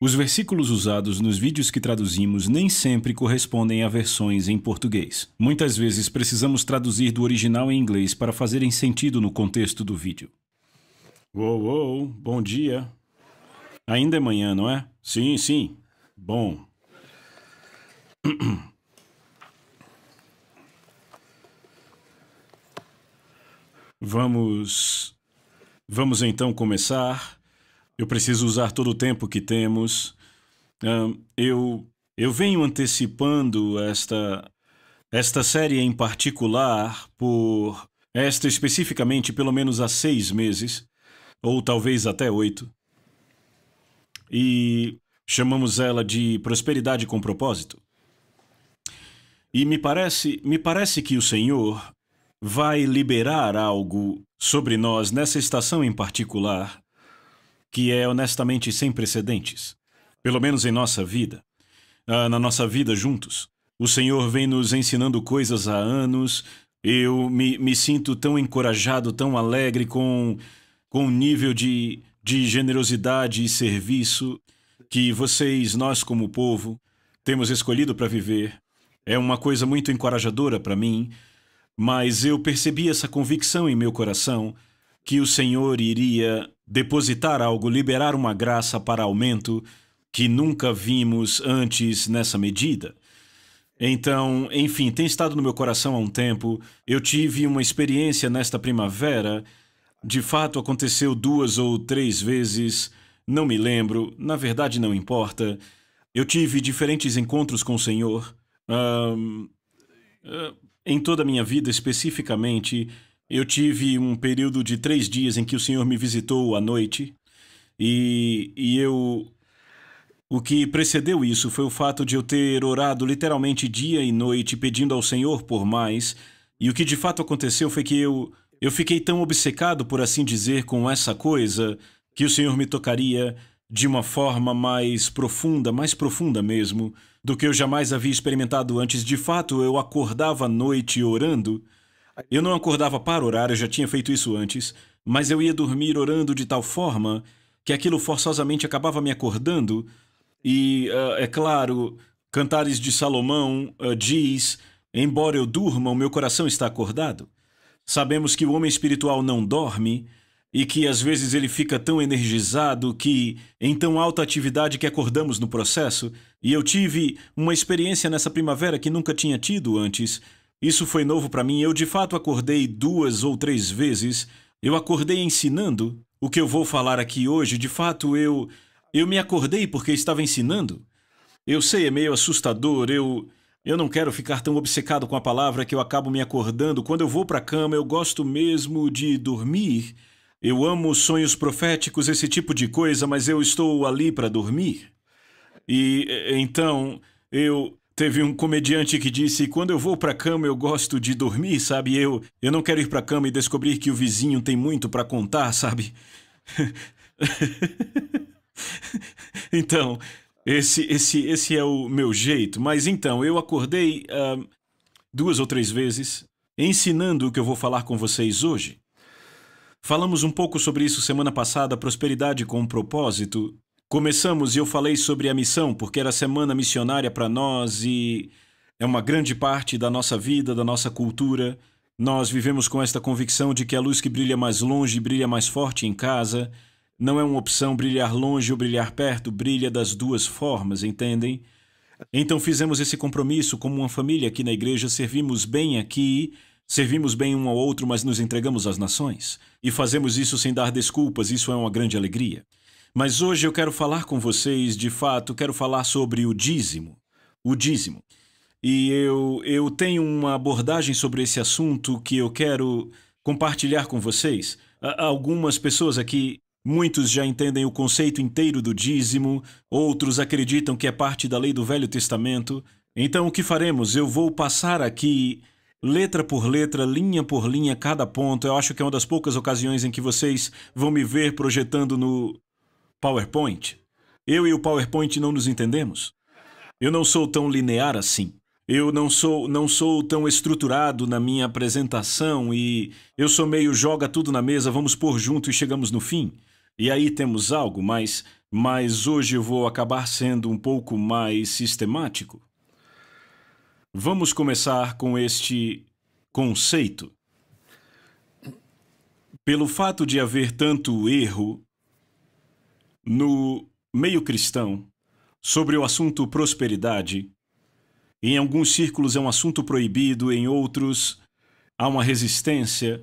Os versículos usados nos vídeos que traduzimos nem sempre correspondem a versões em português. Muitas vezes precisamos traduzir do original em inglês para fazerem sentido no contexto do vídeo. Uou, uou, bom dia. Ainda é manhã, não é? Sim, sim. Bom. Vamos. Vamos então começar eu preciso usar todo o tempo que temos. eu, eu venho antecipando esta, esta série em particular por esta especificamente pelo menos há seis meses, ou talvez até oito. E chamamos ela de prosperidade com propósito. E me parece, me parece que o Senhor vai liberar algo sobre nós nessa estação em particular que é honestamente sem precedentes, pelo menos em nossa vida, ah, na nossa vida juntos. O Senhor vem nos ensinando coisas há anos. Eu me, me sinto tão encorajado, tão alegre com, com o nível de, de generosidade e serviço que vocês, nós como povo, temos escolhido para viver. É uma coisa muito encorajadora para mim, mas eu percebi essa convicção em meu coração que o Senhor iria Depositar algo, liberar uma graça para aumento que nunca vimos antes nessa medida. Então, enfim, tem estado no meu coração há um tempo. Eu tive uma experiência nesta primavera. De fato, aconteceu duas ou três vezes. Não me lembro. Na verdade, não importa. Eu tive diferentes encontros com o Senhor. Ah, em toda a minha vida, especificamente, eu tive um período de três dias em que o Senhor me visitou à noite e, e eu. O que precedeu isso foi o fato de eu ter orado literalmente dia e noite pedindo ao Senhor por mais, e o que de fato aconteceu foi que eu, eu fiquei tão obcecado, por assim dizer, com essa coisa, que o Senhor me tocaria de uma forma mais profunda, mais profunda mesmo, do que eu jamais havia experimentado antes. De fato, eu acordava à noite orando eu não acordava para orar, eu já tinha feito isso antes, mas eu ia dormir orando de tal forma que aquilo forçosamente acabava me acordando. E, uh, é claro, Cantares de Salomão uh, diz: Embora eu durma, o meu coração está acordado. Sabemos que o homem espiritual não dorme e que às vezes ele fica tão energizado que em tão alta atividade que acordamos no processo. E eu tive uma experiência nessa primavera que nunca tinha tido antes, isso foi novo para mim. Eu de fato acordei duas ou três vezes. Eu acordei ensinando o que eu vou falar aqui hoje. De fato, eu eu me acordei porque estava ensinando. Eu sei, é meio assustador. Eu eu não quero ficar tão obcecado com a palavra que eu acabo me acordando. Quando eu vou para a cama, eu gosto mesmo de dormir. Eu amo sonhos proféticos, esse tipo de coisa, mas eu estou ali para dormir. E então eu Teve um comediante que disse: "Quando eu vou para cama, eu gosto de dormir, sabe? Eu eu não quero ir para cama e descobrir que o vizinho tem muito para contar, sabe?" então, esse esse esse é o meu jeito, mas então eu acordei uh, duas ou três vezes ensinando o que eu vou falar com vocês hoje. Falamos um pouco sobre isso semana passada, prosperidade com um propósito, Começamos e eu falei sobre a missão, porque era semana missionária para nós e é uma grande parte da nossa vida, da nossa cultura. Nós vivemos com esta convicção de que a luz que brilha mais longe brilha mais forte em casa. Não é uma opção brilhar longe ou brilhar perto, brilha das duas formas, entendem? Então fizemos esse compromisso como uma família aqui na igreja, servimos bem aqui, servimos bem um ao outro, mas nos entregamos às nações. E fazemos isso sem dar desculpas, isso é uma grande alegria. Mas hoje eu quero falar com vocês, de fato, quero falar sobre o dízimo. O dízimo. E eu, eu tenho uma abordagem sobre esse assunto que eu quero compartilhar com vocês. algumas pessoas aqui, muitos já entendem o conceito inteiro do dízimo, outros acreditam que é parte da lei do Velho Testamento. Então, o que faremos? Eu vou passar aqui letra por letra, linha por linha, cada ponto. Eu acho que é uma das poucas ocasiões em que vocês vão me ver projetando no, PowerPoint. Eu e o PowerPoint não nos entendemos. Eu não sou tão linear assim. Eu não sou, não sou tão estruturado na minha apresentação e eu sou meio joga tudo na mesa, vamos pôr junto e chegamos no fim. E aí temos algo, mas, mas hoje eu vou acabar sendo um pouco mais sistemático. Vamos começar com este conceito. Pelo fato de haver tanto erro no meio cristão, sobre o assunto prosperidade, em alguns círculos é um assunto proibido, em outros há uma resistência,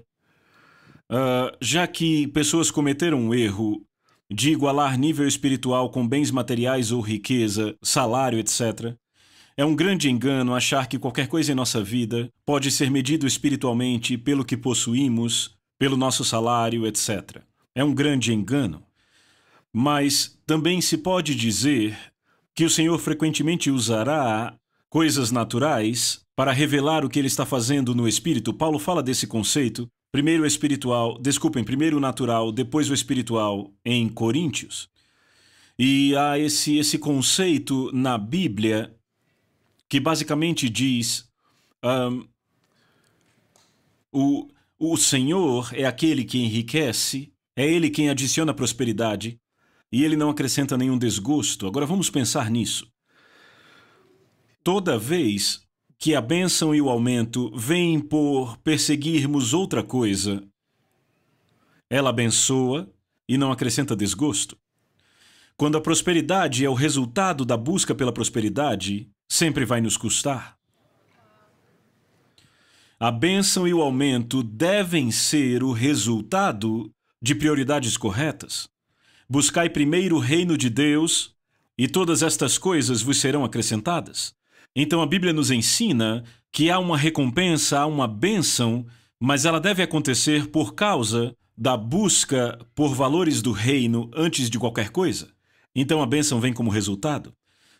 uh, já que pessoas cometeram um erro de igualar nível espiritual com bens materiais ou riqueza, salário, etc. É um grande engano achar que qualquer coisa em nossa vida pode ser medido espiritualmente pelo que possuímos, pelo nosso salário, etc. É um grande engano. Mas também se pode dizer que o Senhor frequentemente usará coisas naturais para revelar o que ele está fazendo no espírito. Paulo fala desse conceito, primeiro o espiritual, desculpem, primeiro o natural, depois o espiritual em Coríntios. E há esse, esse conceito na Bíblia que basicamente diz: um, o, o Senhor é aquele que enriquece, é ele quem adiciona prosperidade, e ele não acrescenta nenhum desgosto. Agora vamos pensar nisso. Toda vez que a bênção e o aumento vêm por perseguirmos outra coisa, ela abençoa e não acrescenta desgosto. Quando a prosperidade é o resultado da busca pela prosperidade, sempre vai nos custar. A bênção e o aumento devem ser o resultado de prioridades corretas. Buscai primeiro o reino de Deus, e todas estas coisas vos serão acrescentadas. Então a Bíblia nos ensina que há uma recompensa, há uma bênção, mas ela deve acontecer por causa da busca por valores do reino antes de qualquer coisa. Então a bênção vem como resultado.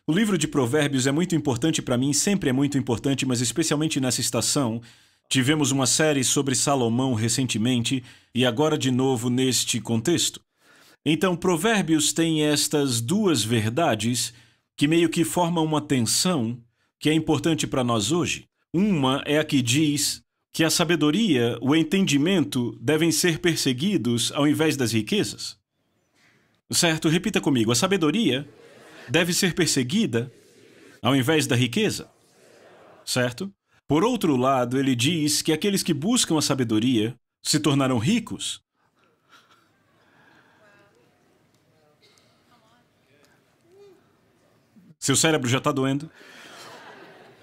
O livro de Provérbios é muito importante para mim, sempre é muito importante, mas especialmente nessa estação. Tivemos uma série sobre Salomão recentemente e agora de novo neste contexto. Então, Provérbios tem estas duas verdades que meio que formam uma tensão que é importante para nós hoje. Uma é a que diz que a sabedoria, o entendimento devem ser perseguidos ao invés das riquezas. Certo? Repita comigo: a sabedoria deve ser perseguida ao invés da riqueza. Certo? Por outro lado, ele diz que aqueles que buscam a sabedoria se tornarão ricos. Seu cérebro já está doendo.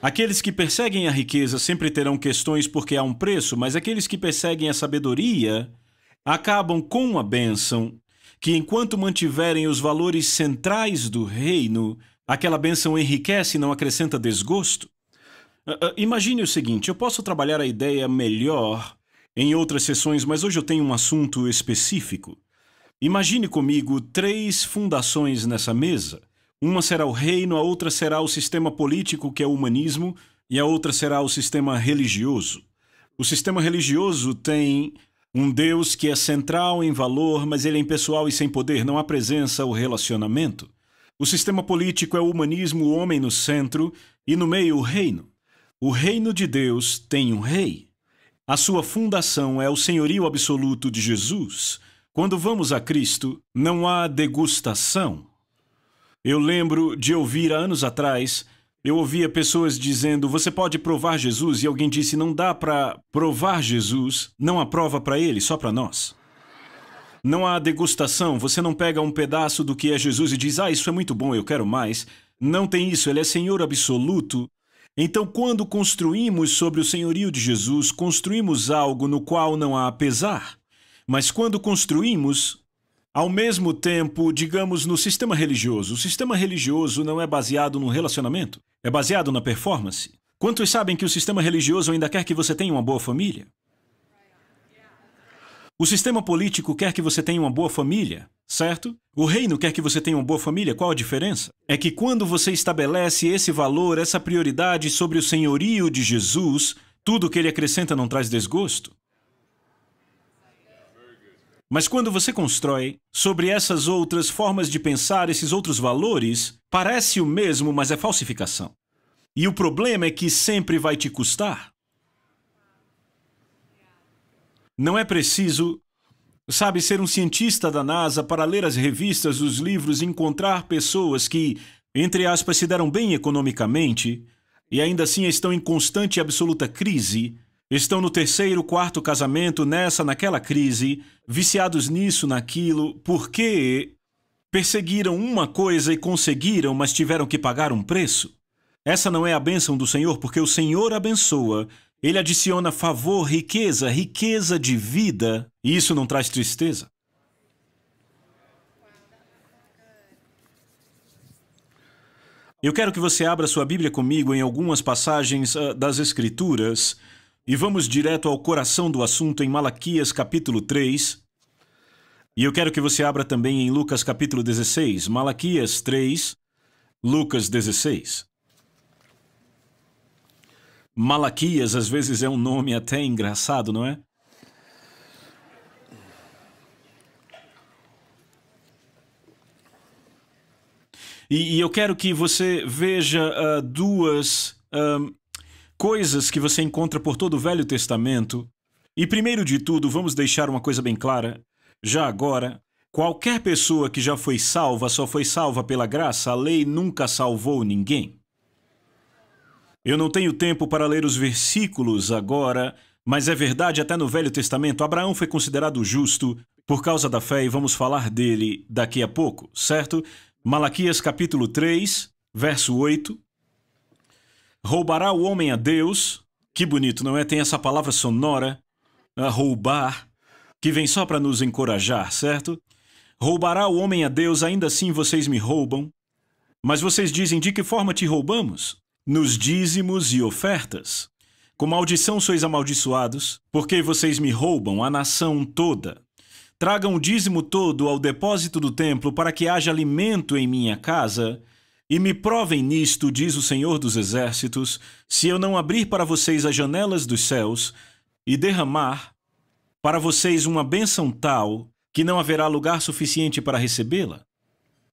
Aqueles que perseguem a riqueza sempre terão questões porque há um preço, mas aqueles que perseguem a sabedoria acabam com a bênção, que enquanto mantiverem os valores centrais do reino, aquela bênção enriquece e não acrescenta desgosto. Ah, ah, imagine o seguinte: eu posso trabalhar a ideia melhor em outras sessões, mas hoje eu tenho um assunto específico. Imagine comigo três fundações nessa mesa. Uma será o reino, a outra será o sistema político, que é o humanismo, e a outra será o sistema religioso. O sistema religioso tem um Deus que é central em valor, mas ele é impessoal e sem poder, não há presença ou relacionamento. O sistema político é o humanismo, o homem no centro e no meio o reino. O reino de Deus tem um rei. A sua fundação é o senhorio absoluto de Jesus. Quando vamos a Cristo, não há degustação. Eu lembro de ouvir há anos atrás, eu ouvia pessoas dizendo: "Você pode provar Jesus?" e alguém disse: "Não dá para provar Jesus, não há prova para ele, só para nós." Não há degustação, você não pega um pedaço do que é Jesus e diz: "Ah, isso é muito bom, eu quero mais." Não tem isso, ele é Senhor absoluto. Então, quando construímos sobre o senhorio de Jesus, construímos algo no qual não há pesar. Mas quando construímos ao mesmo tempo, digamos, no sistema religioso, o sistema religioso não é baseado no relacionamento, é baseado na performance. Quantos sabem que o sistema religioso ainda quer que você tenha uma boa família? O sistema político quer que você tenha uma boa família, certo? O reino quer que você tenha uma boa família, qual a diferença? É que quando você estabelece esse valor, essa prioridade sobre o senhorio de Jesus, tudo que ele acrescenta não traz desgosto. Mas quando você constrói sobre essas outras formas de pensar, esses outros valores, parece o mesmo, mas é falsificação. E o problema é que sempre vai te custar. Não é preciso, sabe, ser um cientista da NASA para ler as revistas, os livros e encontrar pessoas que, entre aspas, se deram bem economicamente e ainda assim estão em constante e absoluta crise Estão no terceiro, quarto casamento, nessa, naquela crise, viciados nisso, naquilo, porque perseguiram uma coisa e conseguiram, mas tiveram que pagar um preço? Essa não é a bênção do Senhor, porque o Senhor abençoa, ele adiciona favor, riqueza, riqueza de vida, e isso não traz tristeza? Eu quero que você abra sua Bíblia comigo em algumas passagens uh, das Escrituras e vamos direto ao coração do assunto em Malaquias capítulo 3. E eu quero que você abra também em Lucas capítulo 16, Malaquias 3, Lucas 16. Malaquias às vezes é um nome até engraçado, não é? E, e eu quero que você veja uh, duas. Ah, coisas que você encontra por todo o Velho Testamento. E primeiro de tudo, vamos deixar uma coisa bem clara. Já agora, qualquer pessoa que já foi salva só foi salva pela graça, a lei nunca salvou ninguém. Eu não tenho tempo para ler os versículos agora, mas é verdade até no Velho Testamento, Abraão foi considerado justo por causa da fé e vamos falar dele daqui a pouco, certo? Malaquias capítulo 3, verso 8, Roubará o homem a Deus. Que bonito, não é? Tem essa palavra sonora, ah, roubar, que vem só para nos encorajar, certo? Roubará o homem a Deus, ainda assim vocês me roubam. Mas vocês dizem: de que forma te roubamos? Nos dízimos e ofertas. Com maldição sois amaldiçoados, porque vocês me roubam a nação toda. Tragam o dízimo todo ao depósito do templo, para que haja alimento em minha casa, e me provem nisto, diz o Senhor dos Exércitos, se eu não abrir para vocês as janelas dos céus e derramar para vocês uma bênção tal que não haverá lugar suficiente para recebê-la.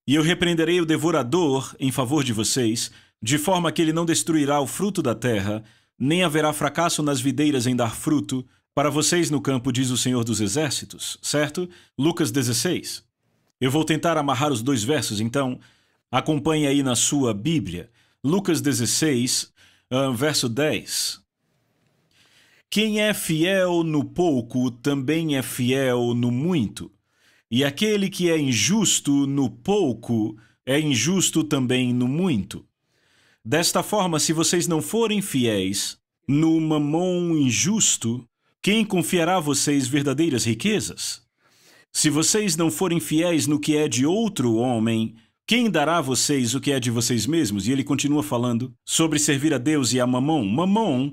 E eu repreenderei o devorador em favor de vocês, de forma que ele não destruirá o fruto da terra, nem haverá fracasso nas videiras em dar fruto, para vocês no campo, diz o Senhor dos Exércitos, certo? Lucas 16. Eu vou tentar amarrar os dois versos, então, Acompanhe aí na sua Bíblia, Lucas 16, ah, verso 10. Quem é fiel no pouco também é fiel no muito, e aquele que é injusto no pouco é injusto também no muito. Desta forma, se vocês não forem fiéis no mamon injusto, quem confiará a vocês verdadeiras riquezas? Se vocês não forem fiéis no que é de outro homem, quem dará a vocês o que é de vocês mesmos? E ele continua falando sobre servir a Deus e a Mamon. Mamon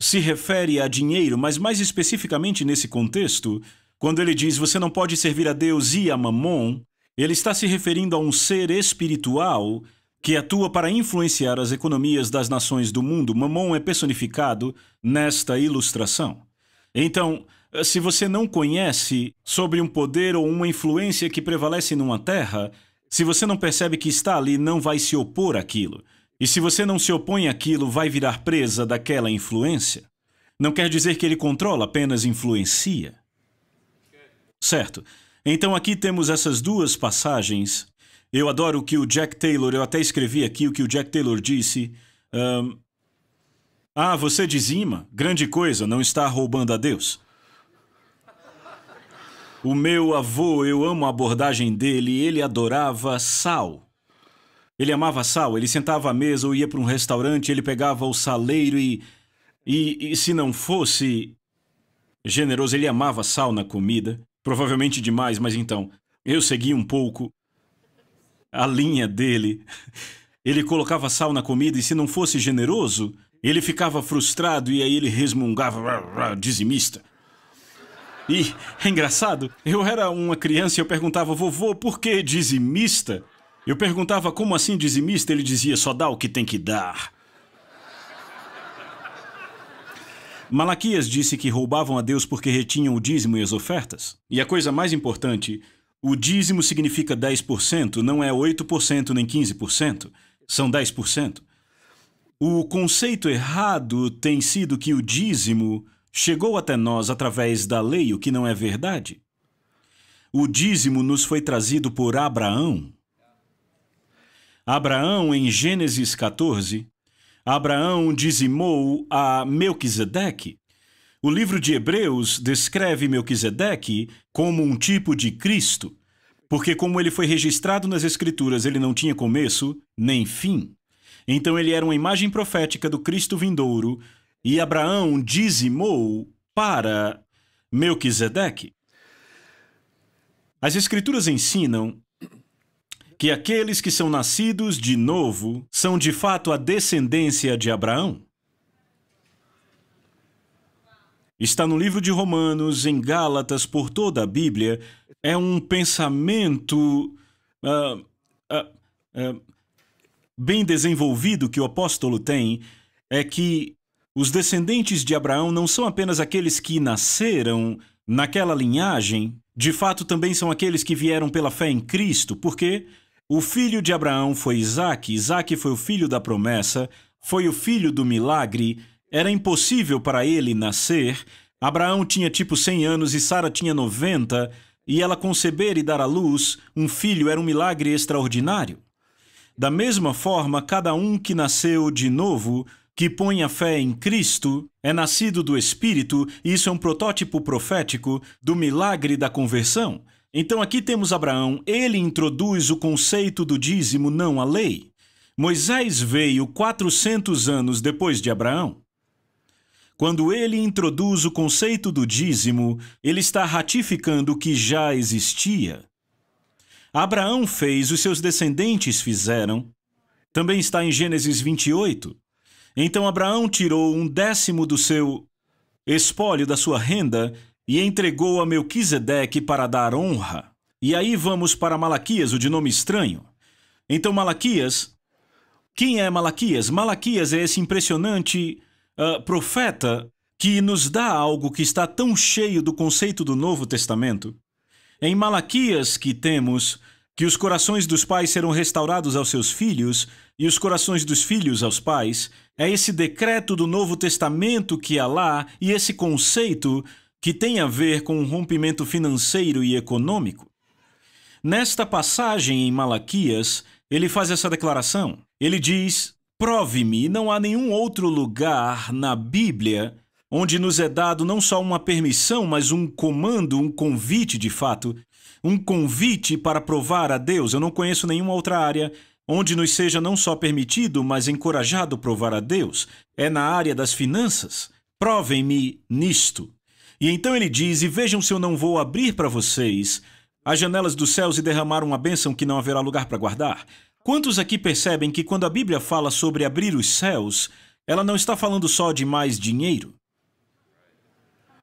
se refere a dinheiro, mas mais especificamente nesse contexto, quando ele diz você não pode servir a Deus e a Mamon, ele está se referindo a um ser espiritual que atua para influenciar as economias das nações do mundo. Mamon é personificado nesta ilustração. Então, se você não conhece sobre um poder ou uma influência que prevalece numa terra, se você não percebe que está ali, não vai se opor àquilo. E se você não se opõe àquilo, vai virar presa daquela influência. Não quer dizer que ele controla, apenas influencia. Certo. Então aqui temos essas duas passagens. Eu adoro o que o Jack Taylor, eu até escrevi aqui o que o Jack Taylor disse. Um, ah, você dizima? Grande coisa, não está roubando a Deus. O meu avô, eu amo a abordagem dele, ele adorava sal. Ele amava sal, ele sentava à mesa ou ia para um restaurante, ele pegava o saleiro e, e. E se não fosse generoso, ele amava sal na comida. Provavelmente demais, mas então, eu segui um pouco a linha dele. Ele colocava sal na comida e se não fosse generoso, ele ficava frustrado e aí ele resmungava, dizimista. E é engraçado, eu era uma criança e eu perguntava, vovô, por que dizimista? Eu perguntava, como assim dizimista? Ele dizia, só dá o que tem que dar. Malaquias disse que roubavam a Deus porque retinham o dízimo e as ofertas. E a coisa mais importante, o dízimo significa 10%, não é 8% nem 15%, são 10%. O conceito errado tem sido que o dízimo Chegou até nós através da lei o que não é verdade? O dízimo nos foi trazido por Abraão. Abraão, em Gênesis 14, Abraão dizimou a Melquisedeque. O livro de Hebreus descreve Melquisedeque como um tipo de Cristo, porque como ele foi registrado nas Escrituras, ele não tinha começo nem fim. Então ele era uma imagem profética do Cristo vindouro, e Abraão dizimou para Melquisedeque. As Escrituras ensinam que aqueles que são nascidos de novo são de fato a descendência de Abraão. Está no livro de Romanos, em Gálatas, por toda a Bíblia, é um pensamento uh, uh, uh, bem desenvolvido que o apóstolo tem, é que os descendentes de Abraão não são apenas aqueles que nasceram naquela linhagem, de fato também são aqueles que vieram pela fé em Cristo, porque o filho de Abraão foi Isaac, Isaac foi o filho da promessa, foi o filho do milagre, era impossível para ele nascer. Abraão tinha tipo 100 anos e Sara tinha 90, e ela conceber e dar à luz um filho era um milagre extraordinário. Da mesma forma, cada um que nasceu de novo que põe a fé em Cristo é nascido do Espírito, e isso é um protótipo profético do milagre da conversão. Então aqui temos Abraão, ele introduz o conceito do dízimo, não a lei. Moisés veio 400 anos depois de Abraão. Quando ele introduz o conceito do dízimo, ele está ratificando o que já existia. Abraão fez, os seus descendentes fizeram. Também está em Gênesis 28. Então Abraão tirou um décimo do seu espólio da sua renda e entregou a Melquisedeque para dar honra. E aí vamos para Malaquias, o de nome estranho. Então Malaquias, quem é Malaquias? Malaquias é esse impressionante uh, profeta que nos dá algo que está tão cheio do conceito do Novo Testamento. É em Malaquias que temos que os corações dos pais serão restaurados aos seus filhos e os corações dos filhos aos pais, é esse decreto do Novo Testamento que há lá e esse conceito que tem a ver com o rompimento financeiro e econômico. Nesta passagem em Malaquias, ele faz essa declaração. Ele diz: Prove-me, não há nenhum outro lugar na Bíblia onde nos é dado não só uma permissão, mas um comando, um convite de fato, um convite para provar a Deus. Eu não conheço nenhuma outra área onde nos seja não só permitido, mas encorajado provar a Deus, é na área das finanças. Provem-me nisto. E então ele diz: E vejam se eu não vou abrir para vocês as janelas dos céus e derramar uma bênção que não haverá lugar para guardar. Quantos aqui percebem que quando a Bíblia fala sobre abrir os céus, ela não está falando só de mais dinheiro?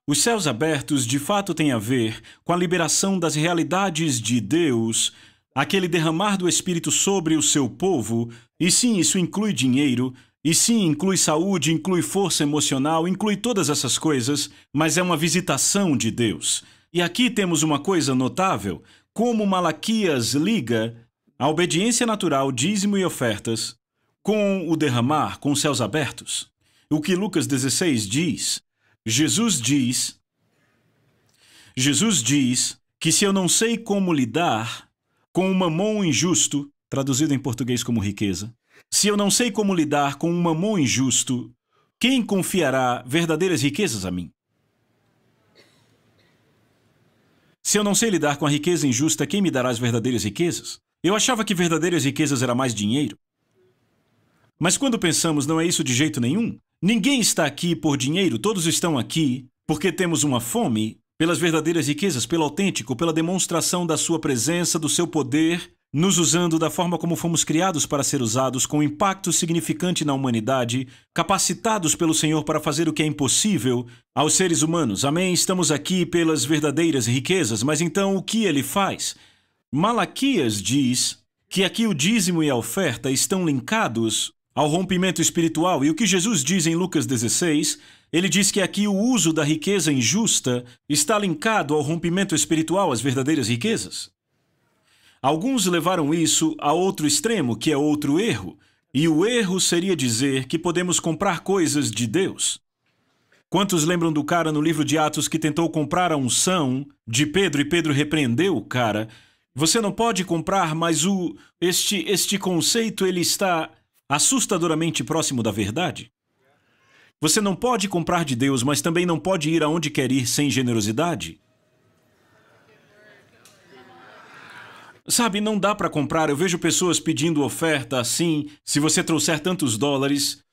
Os céus abertos de fato têm a ver com a liberação das realidades de Deus aquele derramar do Espírito sobre o seu povo, e sim, isso inclui dinheiro, e sim, inclui saúde, inclui força emocional, inclui todas essas coisas, mas é uma visitação de Deus. E aqui temos uma coisa notável: como Malaquias liga a obediência natural, dízimo e ofertas, com o derramar, com os céus abertos. O que Lucas 16 diz, Jesus diz, Jesus diz que se eu não sei como lidar com o mamon injusto, traduzido em português como riqueza, se eu não sei como lidar com um mamon injusto, quem confiará verdadeiras riquezas a mim? Se eu não sei lidar com a riqueza injusta, quem me dará as verdadeiras riquezas? Eu achava que verdadeiras riquezas era mais dinheiro. Mas quando pensamos, não é isso de jeito nenhum. Ninguém está aqui por dinheiro, todos estão aqui porque temos uma fome pelas verdadeiras riquezas, pelo autêntico, pela demonstração da sua presença, do seu poder, nos usando da forma como fomos criados para ser usados, com impacto significante na humanidade, capacitados pelo Senhor para fazer o que é impossível aos seres humanos. Amém? Estamos aqui pelas verdadeiras riquezas, mas então o que ele faz? Malaquias diz que aqui o dízimo e a oferta estão linkados ao rompimento espiritual. E o que Jesus diz em Lucas 16, ele diz que aqui o uso da riqueza injusta está linkado ao rompimento espiritual, às verdadeiras riquezas. Alguns levaram isso a outro extremo, que é outro erro, e o erro seria dizer que podemos comprar coisas de Deus. Quantos lembram do cara no livro de Atos que tentou comprar a unção de Pedro e Pedro repreendeu o cara? Você não pode comprar, mas o este este conceito ele está assustadoramente próximo da verdade? Você não pode comprar de Deus, mas também não pode ir aonde quer ir sem generosidade? Sabe, não dá para comprar. Eu vejo pessoas pedindo oferta assim: se você trouxer tantos dólares,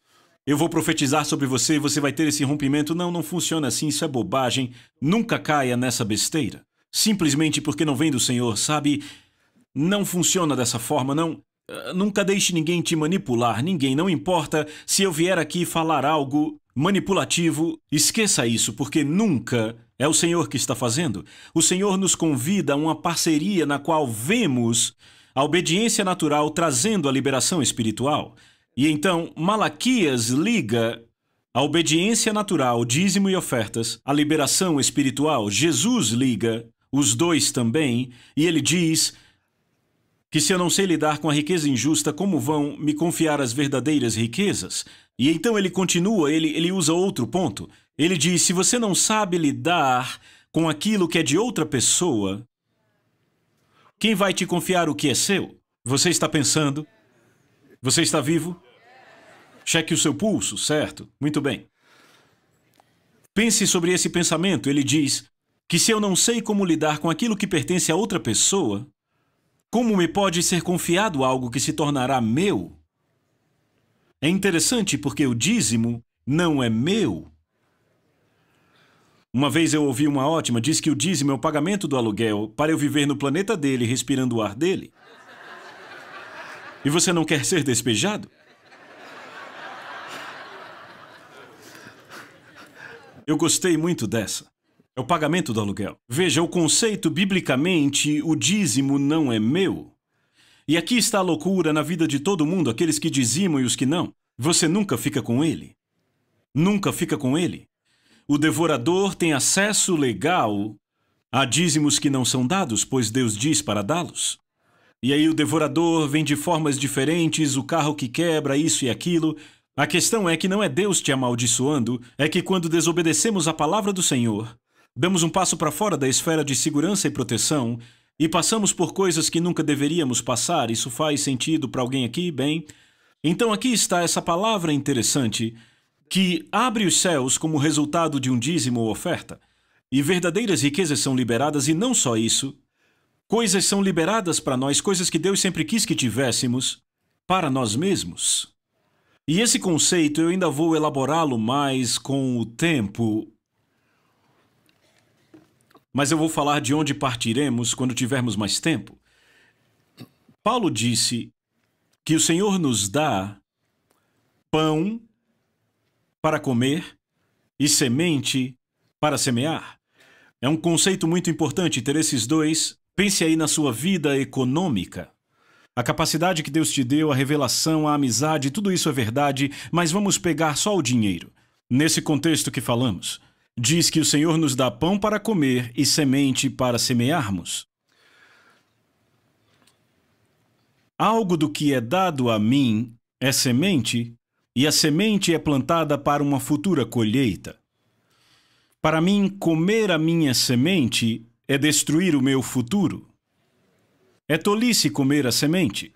eu vou profetizar sobre você, e você vai ter esse rompimento. Não, não funciona assim, isso é bobagem. Nunca caia nessa besteira. Simplesmente porque não vem do Senhor, sabe? Não funciona dessa forma, não. Ah, nunca deixe ninguém te manipular, ninguém, não importa se eu vier aqui falar algo manipulativo, esqueça isso, porque nunca é o Senhor que está fazendo. O Senhor nos convida a uma parceria na qual vemos a obediência natural trazendo a liberação espiritual. E então, Malaquias liga a obediência natural, dízimo e ofertas, a liberação espiritual. Jesus liga os dois também, e ele diz: que se eu não sei lidar com a riqueza injusta, como vão me confiar as verdadeiras riquezas? E então ele continua, ele, ele usa outro ponto. Ele diz: se você não sabe lidar com aquilo que é de outra pessoa, quem vai te confiar o que é seu? Você está pensando? Você está vivo? Cheque o seu pulso, certo? Muito bem. Pense sobre esse pensamento. Ele diz que se eu não sei como lidar com aquilo que pertence a outra pessoa, como me pode ser confiado algo que se tornará meu? É interessante porque o dízimo não é meu. Uma vez eu ouvi uma ótima, diz que o dízimo é o pagamento do aluguel para eu viver no planeta dele, respirando o ar dele. E você não quer ser despejado? Eu gostei muito dessa é o pagamento do aluguel. Veja, o conceito biblicamente, o dízimo não é meu. E aqui está a loucura na vida de todo mundo, aqueles que dizimam e os que não. Você nunca fica com ele. Nunca fica com ele. O devorador tem acesso legal a dízimos que não são dados, pois Deus diz para dá-los. E aí o devorador vem de formas diferentes, o carro que quebra, isso e aquilo. A questão é que não é Deus te amaldiçoando, é que quando desobedecemos a palavra do Senhor, Damos um passo para fora da esfera de segurança e proteção e passamos por coisas que nunca deveríamos passar. Isso faz sentido para alguém aqui? Bem, então aqui está essa palavra interessante que abre os céus como resultado de um dízimo ou oferta. E verdadeiras riquezas são liberadas, e não só isso. Coisas são liberadas para nós, coisas que Deus sempre quis que tivéssemos, para nós mesmos. E esse conceito eu ainda vou elaborá-lo mais com o tempo, mas eu vou falar de onde partiremos quando tivermos mais tempo. Paulo disse que o Senhor nos dá pão para comer e semente para semear. É um conceito muito importante ter esses dois. Pense aí na sua vida econômica. A capacidade que Deus te deu, a revelação, a amizade, tudo isso é verdade, mas vamos pegar só o dinheiro. Nesse contexto que falamos, diz que o Senhor nos dá pão para comer e semente para semearmos? Algo do que é dado a mim é semente, e a semente é plantada para uma futura colheita. Para mim, comer a minha semente é destruir o meu futuro. É tolice comer a semente.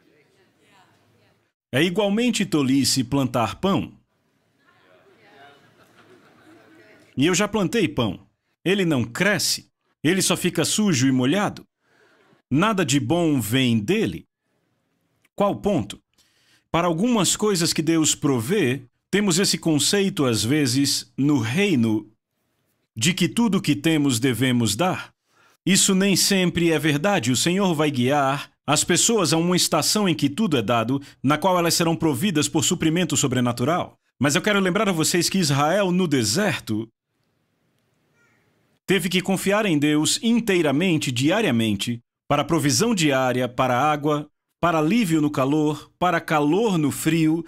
É igualmente tolice plantar pão. E eu já plantei pão. Ele não cresce, ele só fica sujo e molhado. Nada de bom vem dele. Qual ponto? Para algumas coisas que Deus provê, temos esse conceito, às vezes, no reino, de que tudo o que temos devemos dar. Isso nem sempre é verdade. O Senhor vai guiar as pessoas a uma estação em que tudo é dado, na qual elas serão providas por suprimento sobrenatural. Mas eu quero lembrar a vocês que Israel, no deserto, teve que confiar em Deus inteiramente, diariamente, para provisão diária, para água, para alívio no calor, para calor no frio,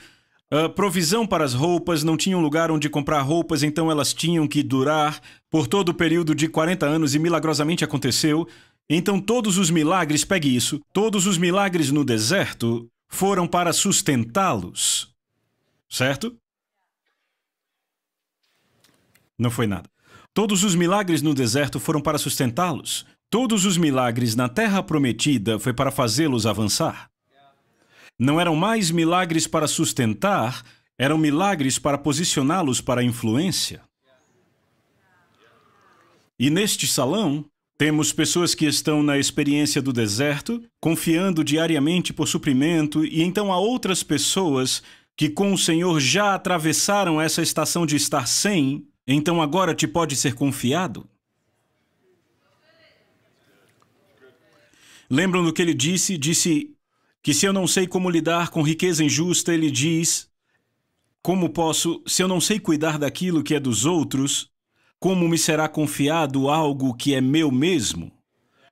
uh, provisão para as roupas, não tinham lugar onde comprar roupas, então elas tinham que durar por todo o período de 40 anos e milagrosamente aconteceu. Então todos os milagres, pegue isso, todos os milagres no deserto foram para sustentá-los. Certo? Não foi nada. Todos os milagres no deserto foram para sustentá-los. Todos os milagres na terra prometida foi para fazê-los avançar. Não eram mais milagres para sustentar, eram milagres para posicioná-los para a influência. E neste salão, temos pessoas que estão na experiência do deserto, confiando diariamente por suprimento, e então há outras pessoas que com o Senhor já atravessaram essa estação de estar sem então agora te pode ser confiado? Lembram do que ele disse? Disse que se eu não sei como lidar com riqueza injusta, ele diz: Como posso, se eu não sei cuidar daquilo que é dos outros, como me será confiado algo que é meu mesmo?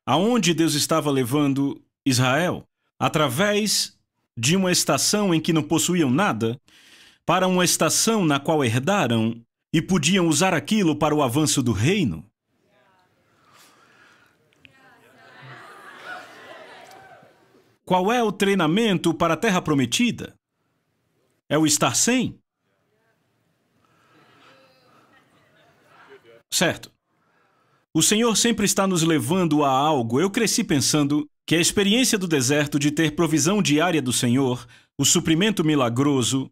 Aonde Deus estava levando Israel? Através de uma estação em que não possuíam nada, para uma estação na qual herdaram e podiam usar aquilo para o avanço do reino? Qual é o treinamento para a Terra Prometida? É o estar sem? Certo. O Senhor sempre está nos levando a algo. Eu cresci pensando que a experiência do deserto de ter provisão diária do Senhor, o suprimento milagroso,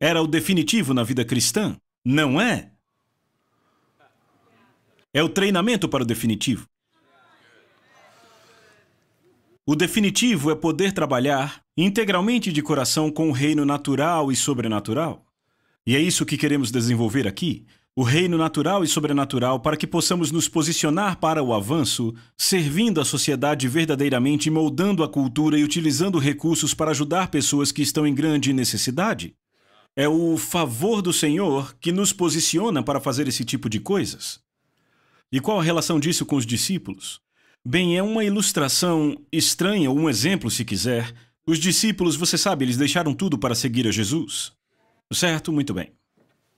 era o definitivo na vida cristã. Não é? É o treinamento para o definitivo. O definitivo é poder trabalhar integralmente de coração com o reino natural e sobrenatural. E é isso que queremos desenvolver aqui: o reino natural e sobrenatural para que possamos nos posicionar para o avanço, servindo a sociedade verdadeiramente, moldando a cultura e utilizando recursos para ajudar pessoas que estão em grande necessidade. É o favor do Senhor que nos posiciona para fazer esse tipo de coisas? E qual a relação disso com os discípulos? Bem, é uma ilustração estranha, ou um exemplo, se quiser. Os discípulos, você sabe, eles deixaram tudo para seguir a Jesus. Certo? Muito bem.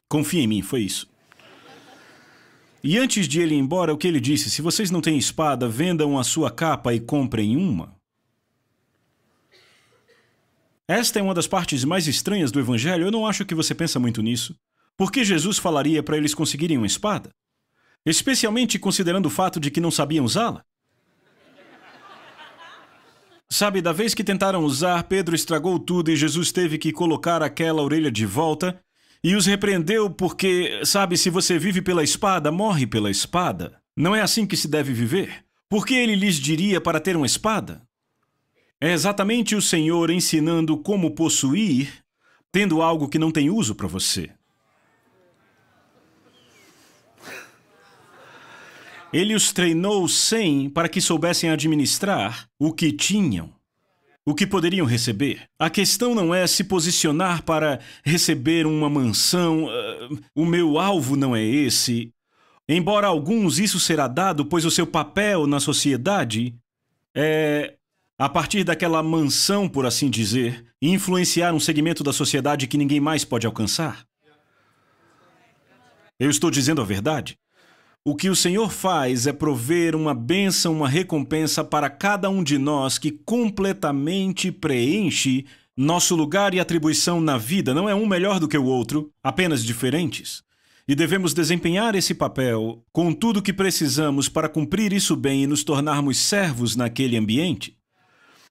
Confia em mim, foi isso. E antes de ele ir embora, o que ele disse? Se vocês não têm espada, vendam a sua capa e comprem uma. Esta é uma das partes mais estranhas do evangelho, eu não acho que você pensa muito nisso. Por que Jesus falaria para eles conseguirem uma espada? Especialmente considerando o fato de que não sabiam usá-la. Sabe, da vez que tentaram usar, Pedro estragou tudo e Jesus teve que colocar aquela orelha de volta e os repreendeu porque, sabe, se você vive pela espada, morre pela espada. Não é assim que se deve viver. Por que ele lhes diria para ter uma espada? É exatamente o Senhor ensinando como possuir, tendo algo que não tem uso para você. Ele os treinou sem para que soubessem administrar o que tinham, o que poderiam receber. A questão não é se posicionar para receber uma mansão. Uh, o meu alvo não é esse. Embora a alguns isso será dado, pois o seu papel na sociedade é a partir daquela mansão, por assim dizer, e influenciar um segmento da sociedade que ninguém mais pode alcançar? Eu estou dizendo a verdade? O que o Senhor faz é prover uma bênção, uma recompensa para cada um de nós que completamente preenche nosso lugar e atribuição na vida. Não é um melhor do que o outro, apenas diferentes. E devemos desempenhar esse papel com tudo o que precisamos para cumprir isso bem e nos tornarmos servos naquele ambiente.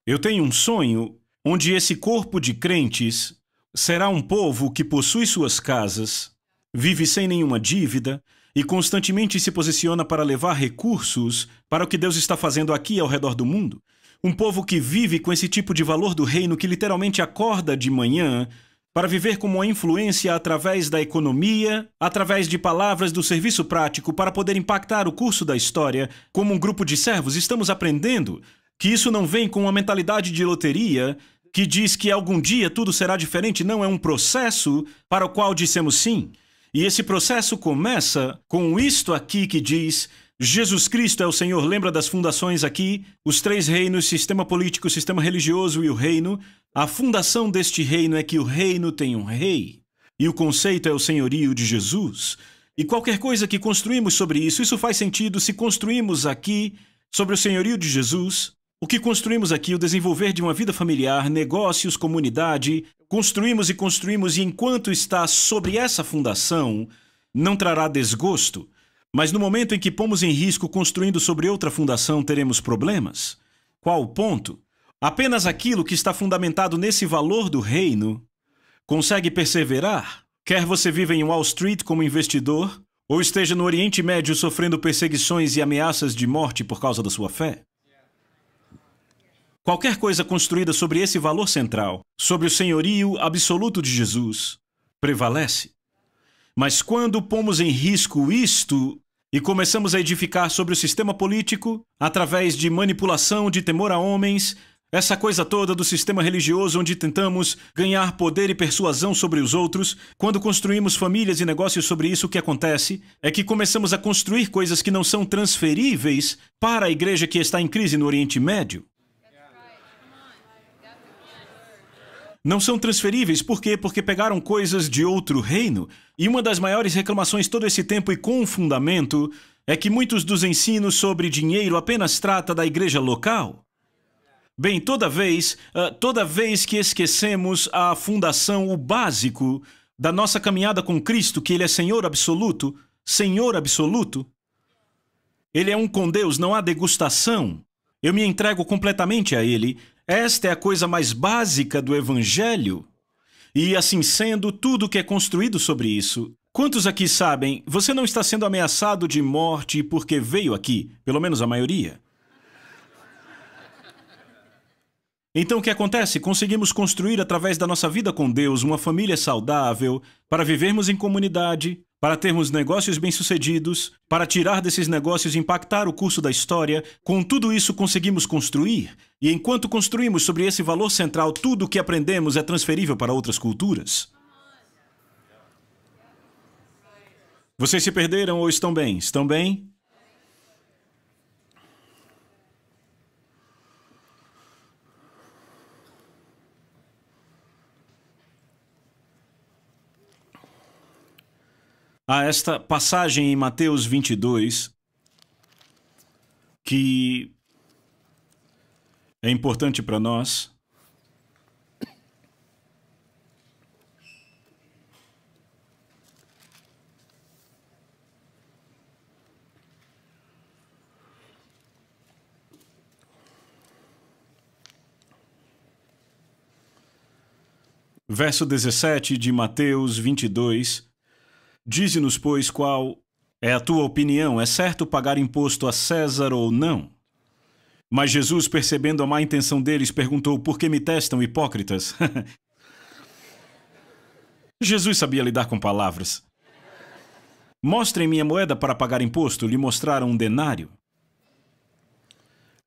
Eu tenho um sonho onde esse corpo de crentes será um povo que possui suas casas, vive sem nenhuma dívida e constantemente se posiciona para levar recursos para o que Deus está fazendo aqui ao redor do mundo. Um povo que vive com esse tipo de valor do reino que literalmente acorda de manhã para viver como uma influência através da economia, através de palavras do serviço prático para poder impactar o curso da história. Como um grupo de servos, estamos aprendendo que isso não vem com uma mentalidade de loteria que diz que algum dia tudo será diferente, não é um processo para o qual dissemos sim. E esse processo começa com isto aqui que diz: Jesus Cristo é o Senhor, lembra das fundações aqui, os três reinos, sistema político, sistema religioso e o reino. A fundação deste reino é que o reino tem um rei, e o conceito é o senhorio de Jesus. E qualquer coisa que construímos sobre isso, isso faz sentido se construímos aqui sobre o senhorio de Jesus, o que construímos aqui, o desenvolver de uma vida familiar, negócios, comunidade, construímos e construímos, e enquanto está sobre essa fundação, não trará desgosto. Mas no momento em que pomos em risco construindo sobre outra fundação, teremos problemas? Qual o ponto? Apenas aquilo que está fundamentado nesse valor do reino consegue perseverar? Quer você viva em Wall Street como investidor, ou esteja no Oriente Médio sofrendo perseguições e ameaças de morte por causa da sua fé? Qualquer coisa construída sobre esse valor central, sobre o senhorio absoluto de Jesus, prevalece. Mas quando pomos em risco isto e começamos a edificar sobre o sistema político, através de manipulação de temor a homens, essa coisa toda do sistema religioso onde tentamos ganhar poder e persuasão sobre os outros, quando construímos famílias e negócios sobre isso, o que acontece é que começamos a construir coisas que não são transferíveis para a igreja que está em crise no Oriente Médio. não são transferíveis. Por quê? Porque pegaram coisas de outro reino. E uma das maiores reclamações todo esse tempo e com fundamento é que muitos dos ensinos sobre dinheiro apenas trata da igreja local. Bem, toda vez, ah, toda vez que esquecemos a fundação, o básico da nossa caminhada com Cristo, que ele é Senhor absoluto, Senhor absoluto, ele é um com Deus, não há degustação. Eu me entrego completamente a Ele. Esta é a coisa mais básica do Evangelho. E assim sendo, tudo que é construído sobre isso. Quantos aqui sabem, você não está sendo ameaçado de morte porque veio aqui? Pelo menos a maioria. Então o que acontece? Conseguimos construir através da nossa vida com Deus uma família saudável para vivermos em comunidade, para termos negócios bem-sucedidos, para tirar desses negócios impactar o curso da história, com tudo isso conseguimos construir, e enquanto construímos sobre esse valor central, tudo o que aprendemos é transferível para outras culturas. Vocês se perderam ou estão bem? Estão bem? a esta passagem em Mateus 22, que é importante para nós. Verso 17 de Mateus 22 Dize-nos, pois, qual é a tua opinião: é certo pagar imposto a César ou não? Mas Jesus, percebendo a má intenção deles, perguntou: Por que me testam, hipócritas? Jesus sabia lidar com palavras. Mostrem minha moeda para pagar imposto. Lhe mostraram um denário.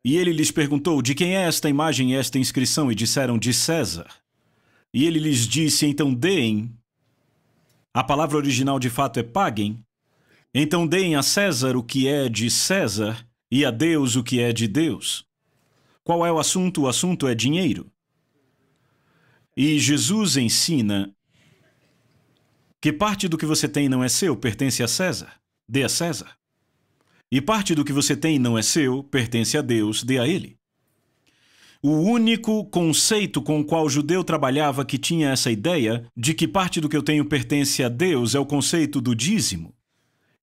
E ele lhes perguntou: De quem é esta imagem e esta inscrição? E disseram: De César. E ele lhes disse: Então deem a palavra original de fato é paguem. Então deem a César o que é de César e a Deus o que é de Deus. Qual é o assunto? O assunto é dinheiro. E Jesus ensina que parte do que você tem não é seu, pertence a César, dê a César. E parte do que você tem não é seu, pertence a Deus, dê a ele. O único conceito com o qual o judeu trabalhava que tinha essa ideia de que parte do que eu tenho pertence a Deus é o conceito do dízimo.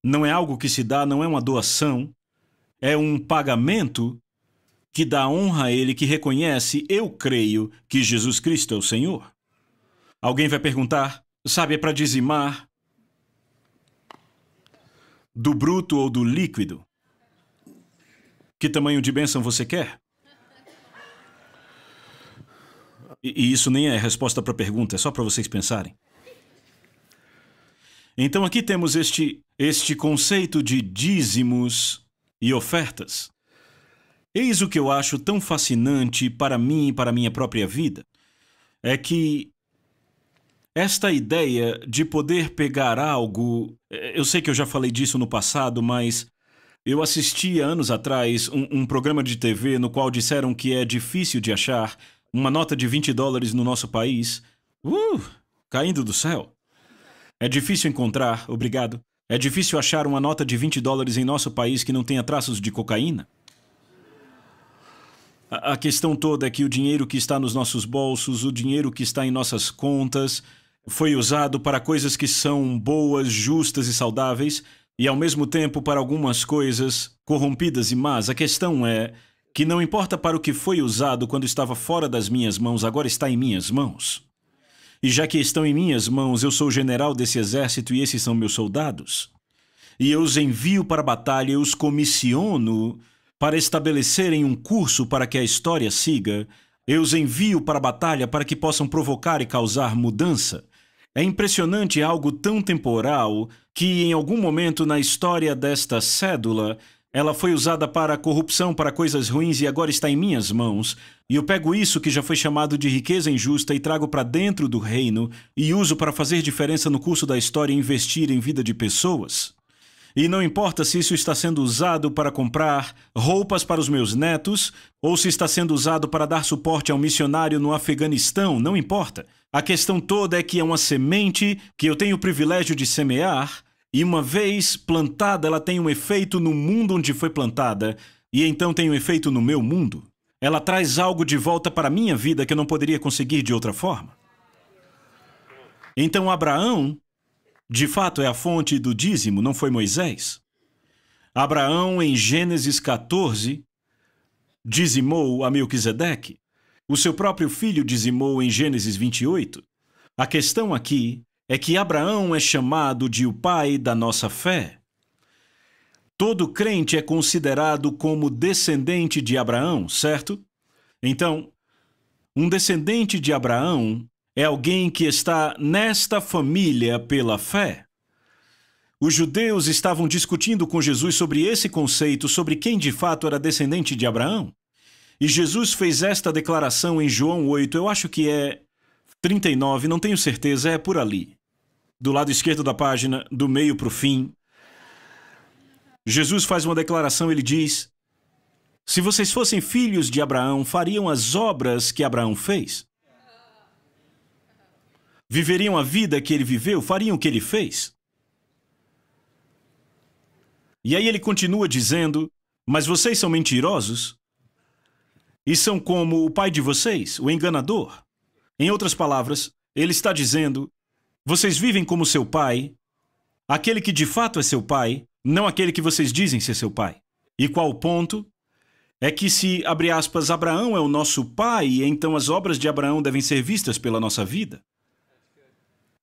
Não é algo que se dá, não é uma doação, é um pagamento que dá honra a ele que reconhece, eu creio que Jesus Cristo é o Senhor. Alguém vai perguntar, sabe, é para dizimar do bruto ou do líquido? Que tamanho de bênção você quer? E, e isso nem é resposta para a pergunta, é só para vocês pensarem. Então aqui temos este, este conceito de dízimos e ofertas. Eis o que eu acho tão fascinante para mim e para minha própria vida: é que esta ideia de poder pegar algo. Eh, eu sei que eu já falei disso no passado, mas eu assisti anos atrás um, um programa de TV no qual disseram que é difícil de achar uma nota de 20 dólares no nosso país. Uh, caindo do céu. É difícil encontrar, obrigado. É difícil achar uma nota de 20 dólares em nosso país que não tenha traços de cocaína. A, a questão toda é que o dinheiro que está nos nossos bolsos, o dinheiro que está em nossas contas, foi usado para coisas que são boas, justas e saudáveis, e ao mesmo tempo para algumas coisas corrompidas e más. A questão é que não importa para o que foi usado quando estava fora das minhas mãos, agora está em minhas mãos. E já que estão em minhas mãos, eu sou general desse exército e esses são meus soldados. E eu os envio para a batalha, eu os comissiono para estabelecerem um curso para que a história siga, eu os envio para a batalha para que possam provocar e causar mudança. É impressionante algo tão temporal que, em algum momento na história desta cédula, ela foi usada para corrupção, para coisas ruins e agora está em minhas mãos. E eu pego isso que já foi chamado de riqueza injusta e trago para dentro do reino e uso para fazer diferença no curso da história e investir em vida de pessoas. E não importa se isso está sendo usado para comprar roupas para os meus netos ou se está sendo usado para dar suporte a um missionário no Afeganistão, não importa. A questão toda é que é uma semente que eu tenho o privilégio de semear e uma vez plantada, ela tem um efeito no mundo onde foi plantada, e então tem um efeito no meu mundo. Ela traz algo de volta para a minha vida que eu não poderia conseguir de outra forma. Então Abraão, de fato, é a fonte do dízimo, não foi Moisés. Abraão, em Gênesis 14, dizimou a Melquisedeque. O seu próprio filho dizimou em Gênesis 28. A questão aqui é que Abraão é chamado de o pai da nossa fé. Todo crente é considerado como descendente de Abraão, certo? Então, um descendente de Abraão é alguém que está nesta família pela fé. Os judeus estavam discutindo com Jesus sobre esse conceito, sobre quem de fato era descendente de Abraão. E Jesus fez esta declaração em João 8, eu acho que é 39, não tenho certeza, é por ali do lado esquerdo da página, do meio para o fim, Jesus faz uma declaração, ele diz: Se vocês fossem filhos de Abraão, fariam as obras que Abraão fez? Viveriam a vida que ele viveu? Fariam o que ele fez? E aí ele continua dizendo: Mas vocês são mentirosos e são como o pai de vocês, o enganador. Em outras palavras, ele está dizendo vocês vivem como seu pai, aquele que de fato é seu pai, não aquele que vocês dizem ser seu pai. E qual o ponto? É que se, abre aspas, Abraão é o nosso pai, então as obras de Abraão devem ser vistas pela nossa vida.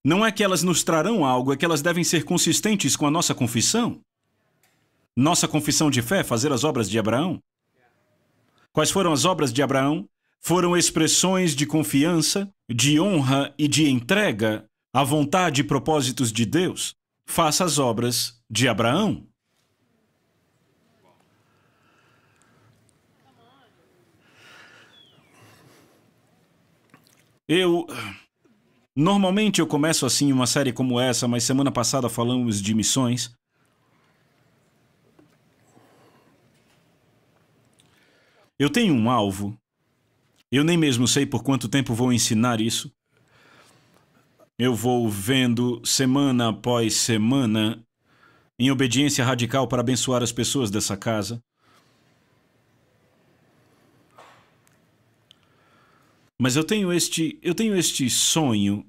Não é que elas nos trarão algo, é que elas devem ser consistentes com a nossa confissão. Nossa confissão de fé, fazer as obras de Abraão. Quais foram as obras de Abraão? Foram expressões de confiança, de honra e de entrega a vontade e propósitos de Deus, faça as obras de Abraão. Eu. Normalmente eu começo assim uma série como essa, mas semana passada falamos de missões. Eu tenho um alvo. Eu nem mesmo sei por quanto tempo vou ensinar isso eu vou vendo semana após semana, em obediência radical para abençoar as pessoas dessa casa. Mas eu tenho este, eu tenho este sonho,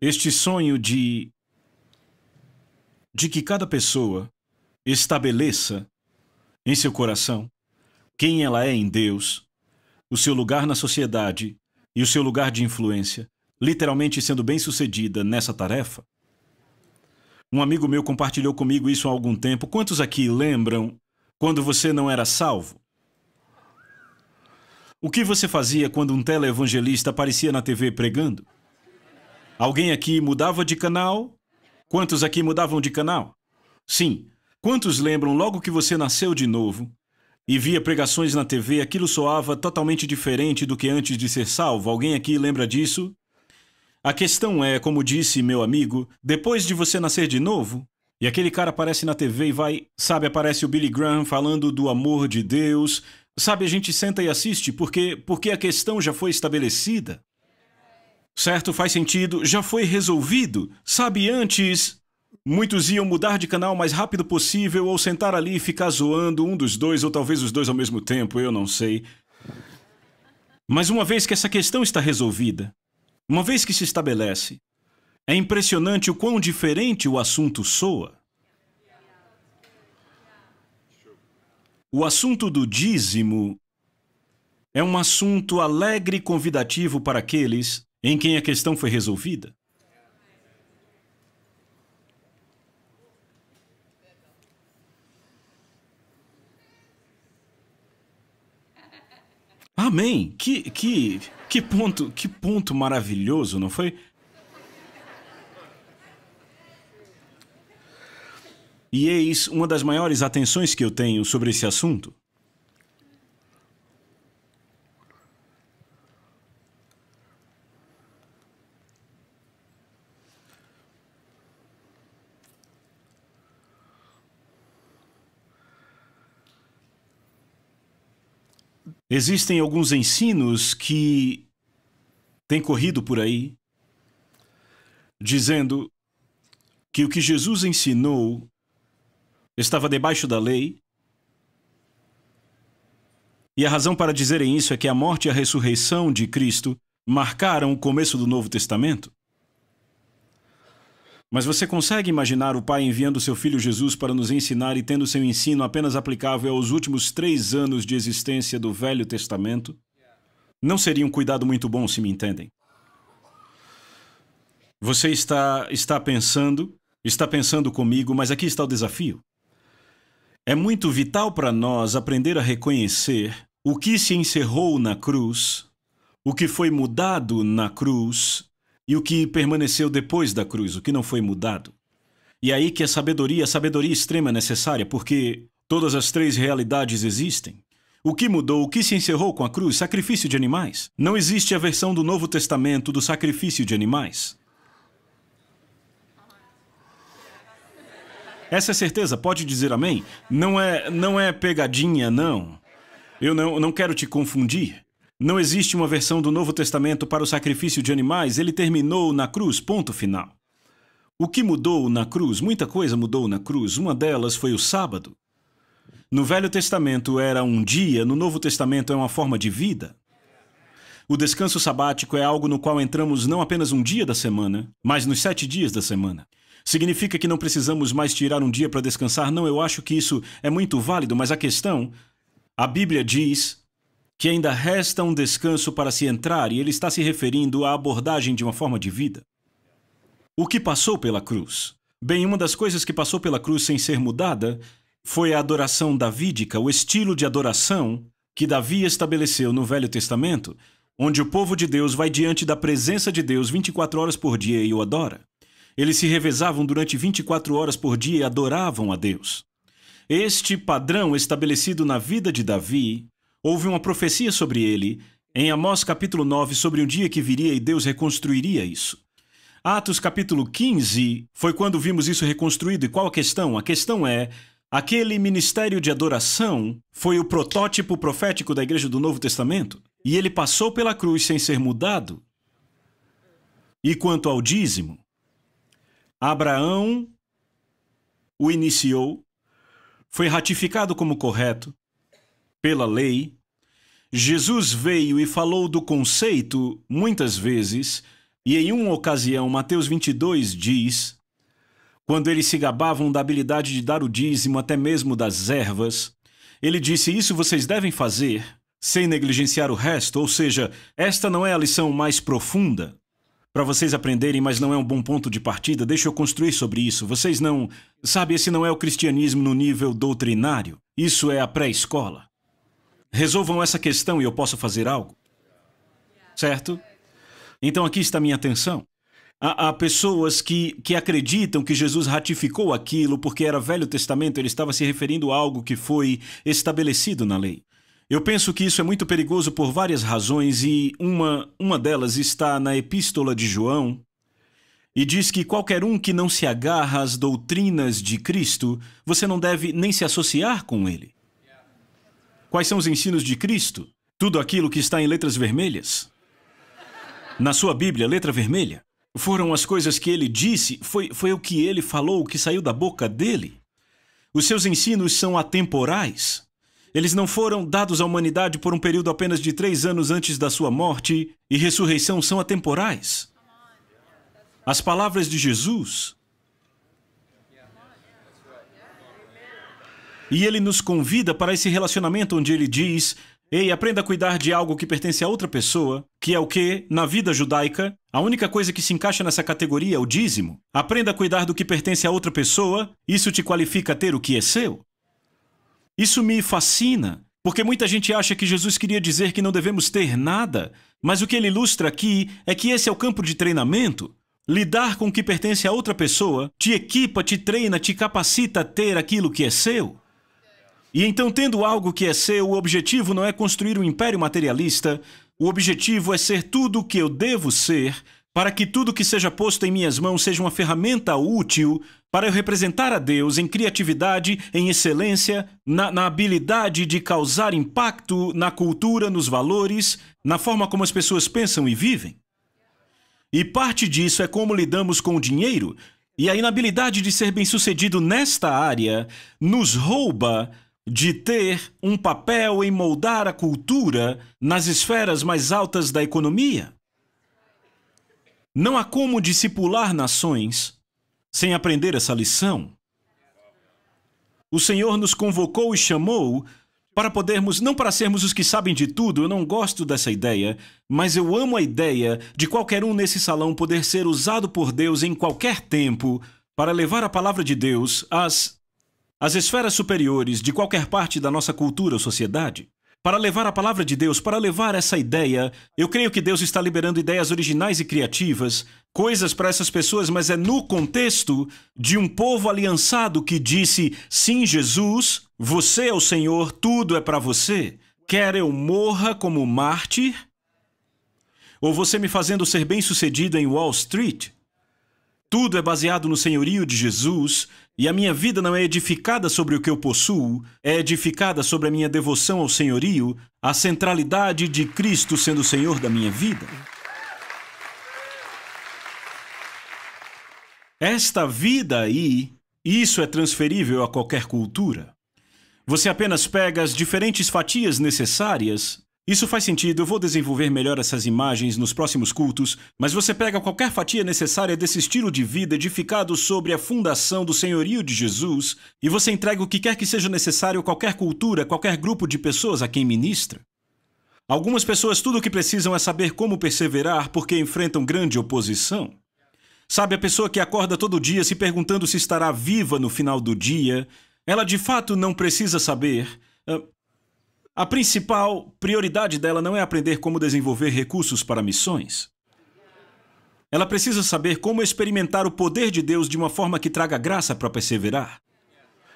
este sonho de de que cada pessoa estabeleça em seu coração quem ela é em Deus, o seu lugar na sociedade e o seu lugar de influência, literalmente sendo bem-sucedida nessa tarefa? Um amigo meu compartilhou comigo isso há algum tempo. Quantos aqui lembram quando você não era salvo? O que você fazia quando um televangelista aparecia na TV pregando? Alguém aqui mudava de canal? Quantos aqui mudavam de canal? Sim. Quantos lembram logo que você nasceu de novo? e via pregações na TV, aquilo soava totalmente diferente do que antes de ser salvo. Alguém aqui lembra disso? A questão é, como disse meu amigo, depois de você nascer de novo, e aquele cara aparece na TV e vai, sabe, aparece o Billy Graham falando do amor de Deus. Sabe, a gente senta e assiste porque porque a questão já foi estabelecida. Certo, faz sentido, já foi resolvido. Sabe, antes Muitos iam mudar de canal o mais rápido possível ou sentar ali e ficar zoando um dos dois, ou talvez os dois ao mesmo tempo, eu não sei. Mas uma vez que essa questão está resolvida, uma vez que se estabelece, é impressionante o quão diferente o assunto soa. O assunto do dízimo é um assunto alegre e convidativo para aqueles em quem a questão foi resolvida. Amém! Que, que, que ponto, que ponto maravilhoso, não foi? E eis uma das maiores atenções que eu tenho sobre esse assunto. Existem alguns ensinos que têm corrido por aí dizendo que o que Jesus ensinou estava debaixo da lei. E a razão para dizerem isso é que a morte e a ressurreição de Cristo marcaram o começo do Novo Testamento. Mas você consegue imaginar o Pai enviando seu Filho Jesus para nos ensinar e tendo seu ensino apenas aplicável aos últimos três anos de existência do Velho Testamento? Não seria um cuidado muito bom, se me entendem. Você está, está pensando, está pensando comigo, mas aqui está o desafio. É muito vital para nós aprender a reconhecer o que se encerrou na cruz, o que foi mudado na cruz e o que permaneceu depois da cruz, o que não foi mudado. E é aí que a sabedoria, a sabedoria extrema é necessária, porque todas as três realidades existem. O que mudou, o que se encerrou com a cruz? Sacrifício de animais. Não existe a versão do Novo Testamento do sacrifício de animais. Essa é certeza, pode dizer amém? Não é, não é pegadinha, não. Eu não, não quero te confundir. Não existe uma versão do Novo Testamento para o sacrifício de animais, ele terminou na cruz, ponto final. O que mudou na cruz? Muita coisa mudou na cruz. Uma delas foi o sábado. No Velho Testamento era um dia, no Novo Testamento é uma forma de vida. O descanso sabático é algo no qual entramos não apenas um dia da semana, mas nos sete dias da semana. Significa que não precisamos mais tirar um dia para descansar? Não, eu acho que isso é muito válido, mas a questão. A Bíblia diz que ainda resta um descanso para se entrar, e ele está se referindo à abordagem de uma forma de vida. O que passou pela cruz? Bem, uma das coisas que passou pela cruz sem ser mudada foi a adoração davídica, o estilo de adoração que Davi estabeleceu no Velho Testamento, onde o povo de Deus vai diante da presença de Deus 24 horas por dia e o adora. Eles se revezavam durante 24 horas por dia e adoravam a Deus. Este padrão estabelecido na vida de Davi Houve uma profecia sobre ele em Amós capítulo 9 sobre um dia que viria e Deus reconstruiria isso. Atos capítulo 15 foi quando vimos isso reconstruído. E qual a questão? A questão é: aquele ministério de adoração foi o protótipo profético da igreja do Novo Testamento? E ele passou pela cruz sem ser mudado? E quanto ao dízimo? Abraão o iniciou, foi ratificado como correto, pela lei, Jesus veio e falou do conceito muitas vezes, e em uma ocasião, Mateus 22 diz: quando eles se gabavam da habilidade de dar o dízimo até mesmo das ervas, ele disse: Isso vocês devem fazer, sem negligenciar o resto, ou seja, esta não é a lição mais profunda para vocês aprenderem, mas não é um bom ponto de partida. Deixa eu construir sobre isso. Vocês não. Sabe, esse não é o cristianismo no nível doutrinário. Isso é a pré-escola. Resolvam essa questão e eu posso fazer algo. Certo? Então aqui está minha atenção. Há, há pessoas que, que acreditam que Jesus ratificou aquilo porque era Velho Testamento, ele estava se referindo a algo que foi estabelecido na lei. Eu penso que isso é muito perigoso por várias razões e uma, uma delas está na Epístola de João e diz que qualquer um que não se agarra às doutrinas de Cristo, você não deve nem se associar com ele. Quais são os ensinos de Cristo? Tudo aquilo que está em letras vermelhas? Na sua Bíblia, letra vermelha? Foram as coisas que ele disse? Foi, foi o que ele falou, o que saiu da boca dele? Os seus ensinos são atemporais? Eles não foram dados à humanidade por um período apenas de três anos antes da sua morte e ressurreição são atemporais? As palavras de Jesus E ele nos convida para esse relacionamento onde ele diz: Ei, aprenda a cuidar de algo que pertence a outra pessoa, que é o que, na vida judaica, a única coisa que se encaixa nessa categoria é o dízimo. Aprenda a cuidar do que pertence a outra pessoa, isso te qualifica a ter o que é seu. Isso me fascina, porque muita gente acha que Jesus queria dizer que não devemos ter nada, mas o que ele ilustra aqui é que esse é o campo de treinamento. Lidar com o que pertence a outra pessoa te equipa, te treina, te capacita a ter aquilo que é seu. E então, tendo algo que é seu, o objetivo não é construir um império materialista, o objetivo é ser tudo o que eu devo ser, para que tudo que seja posto em minhas mãos seja uma ferramenta útil para eu representar a Deus em criatividade, em excelência, na, na habilidade de causar impacto na cultura, nos valores, na forma como as pessoas pensam e vivem. E parte disso é como lidamos com o dinheiro, e a inabilidade de ser bem-sucedido nesta área nos rouba de ter um papel em moldar a cultura nas esferas mais altas da economia? Não há como discipular nações sem aprender essa lição. O Senhor nos convocou e chamou para podermos, não para sermos os que sabem de tudo, eu não gosto dessa ideia, mas eu amo a ideia de qualquer um nesse salão poder ser usado por Deus em qualquer tempo para levar a palavra de Deus às as esferas superiores de qualquer parte da nossa cultura ou sociedade, para levar a palavra de Deus, para levar essa ideia. Eu creio que Deus está liberando ideias originais e criativas, coisas para essas pessoas, mas é no contexto de um povo aliançado que disse: sim, Jesus, você é o Senhor, tudo é para você. Quer eu morra como mártir? Ou você me fazendo ser bem-sucedido em Wall Street? Tudo é baseado no senhorio de Jesus, e a minha vida não é edificada sobre o que eu possuo, é edificada sobre a minha devoção ao senhorio, a centralidade de Cristo sendo o Senhor da minha vida. Esta vida aí, isso é transferível a qualquer cultura. Você apenas pega as diferentes fatias necessárias isso faz sentido, eu vou desenvolver melhor essas imagens nos próximos cultos, mas você pega qualquer fatia necessária desse estilo de vida edificado sobre a fundação do senhorio de Jesus e você entrega o que quer que seja necessário a qualquer cultura, qualquer grupo de pessoas a quem ministra. Algumas pessoas tudo o que precisam é saber como perseverar porque enfrentam grande oposição. Sabe, a pessoa que acorda todo dia se perguntando se estará viva no final do dia, ela de fato não precisa saber. Ah, a principal prioridade dela não é aprender como desenvolver recursos para missões. Ela precisa saber como experimentar o poder de Deus de uma forma que traga graça para perseverar.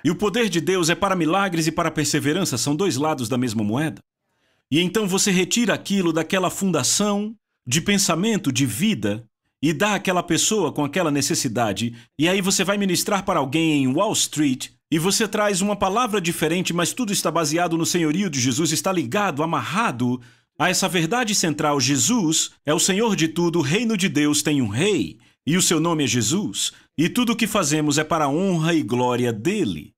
E o poder de Deus é para milagres e para perseverança, são dois lados da mesma moeda. E então você retira aquilo daquela fundação de pensamento, de vida, e dá àquela pessoa com aquela necessidade, e aí você vai ministrar para alguém em Wall Street e você traz uma palavra diferente, mas tudo está baseado no senhorio de Jesus, está ligado, amarrado a essa verdade central. Jesus é o Senhor de tudo, o reino de Deus tem um rei, e o seu nome é Jesus, e tudo o que fazemos é para a honra e glória dele.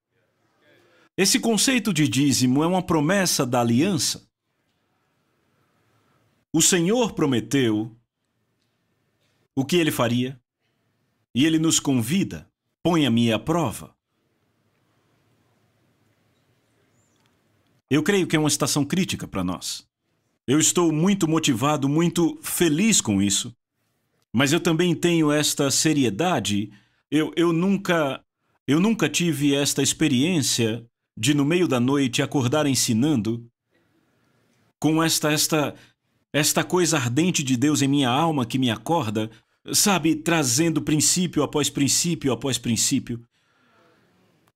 Esse conceito de dízimo é uma promessa da aliança. O Senhor prometeu o que ele faria, e ele nos convida: ponha-me à prova. Eu creio que é uma estação crítica para nós. Eu estou muito motivado, muito feliz com isso. Mas eu também tenho esta seriedade. Eu, eu nunca eu nunca tive esta experiência de no meio da noite acordar ensinando com esta esta esta coisa ardente de Deus em minha alma que me acorda, sabe, trazendo princípio após princípio após princípio.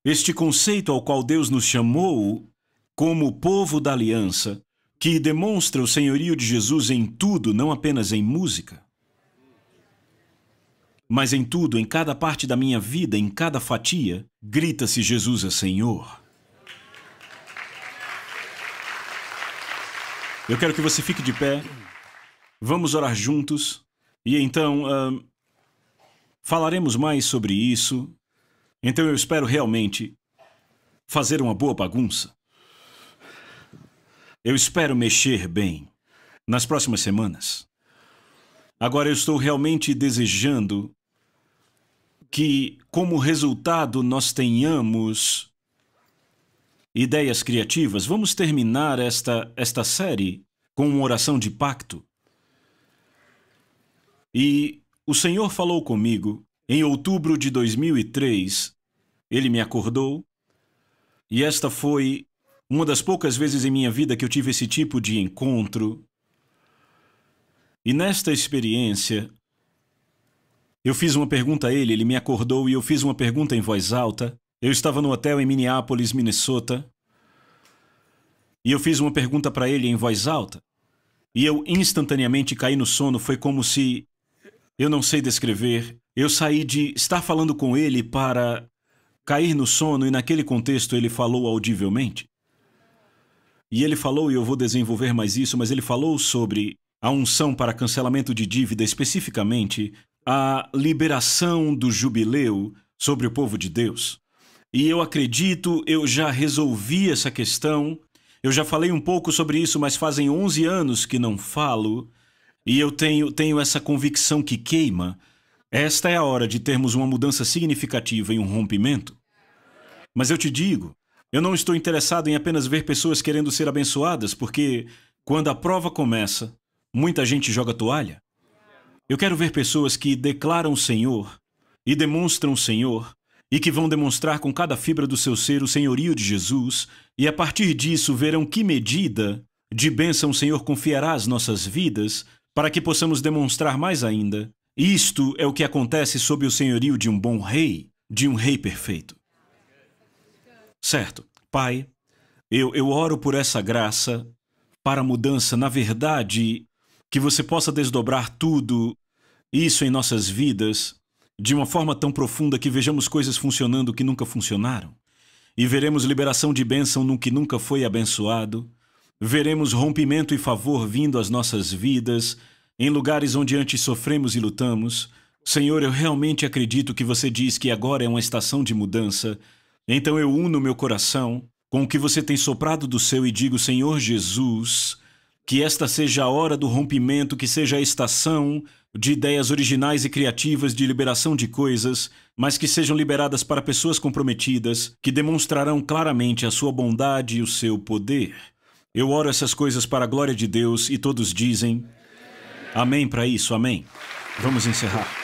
Este conceito ao qual Deus nos chamou como o povo da aliança, que demonstra o senhorio de Jesus em tudo, não apenas em música, mas em tudo, em cada parte da minha vida, em cada fatia, grita-se Jesus é Senhor. Eu quero que você fique de pé, vamos orar juntos e então uh, falaremos mais sobre isso. Então eu espero realmente fazer uma boa bagunça. Eu espero mexer bem nas próximas semanas. Agora eu estou realmente desejando que, como resultado, nós tenhamos ideias criativas. Vamos terminar esta, esta série com uma oração de pacto. E o Senhor falou comigo em outubro de 2003. Ele me acordou e esta foi uma das poucas vezes em minha vida que eu tive esse tipo de encontro. E nesta experiência, eu fiz uma pergunta a ele, ele me acordou e eu fiz uma pergunta em voz alta. Eu estava no hotel em Minneapolis, Minnesota. E eu fiz uma pergunta para ele em voz alta. E eu instantaneamente caí no sono, foi como se. Eu não sei descrever. Eu saí de estar falando com ele para cair no sono, e naquele contexto ele falou audivelmente. E ele falou, e eu vou desenvolver mais isso, mas ele falou sobre a unção para cancelamento de dívida, especificamente a liberação do jubileu sobre o povo de Deus. E eu acredito, eu já resolvi essa questão. Eu já falei um pouco sobre isso, mas fazem 11 anos que não falo. E eu tenho, tenho essa convicção que queima. Esta é a hora de termos uma mudança significativa e um rompimento. Mas eu te digo, eu não estou interessado em apenas ver pessoas querendo ser abençoadas, porque quando a prova começa, muita gente joga toalha. Eu quero ver pessoas que declaram o Senhor e demonstram o Senhor e que vão demonstrar com cada fibra do seu ser o senhorio de Jesus e a partir disso verão que medida de bênção o Senhor confiará às nossas vidas para que possamos demonstrar mais ainda. Isto é o que acontece sob o senhorio de um bom rei, de um rei perfeito. Certo. Pai, eu, eu oro por essa graça para mudança, na verdade, que você possa desdobrar tudo isso em nossas vidas de uma forma tão profunda que vejamos coisas funcionando que nunca funcionaram, e veremos liberação de bênção no que nunca foi abençoado, veremos rompimento e favor vindo às nossas vidas, em lugares onde antes sofremos e lutamos. Senhor, eu realmente acredito que você diz que agora é uma estação de mudança então eu uno meu coração com o que você tem soprado do seu e digo, Senhor Jesus, que esta seja a hora do rompimento, que seja a estação de ideias originais e criativas de liberação de coisas, mas que sejam liberadas para pessoas comprometidas, que demonstrarão claramente a sua bondade e o seu poder. Eu oro essas coisas para a glória de Deus e todos dizem: Amém para isso, amém. Vamos encerrar.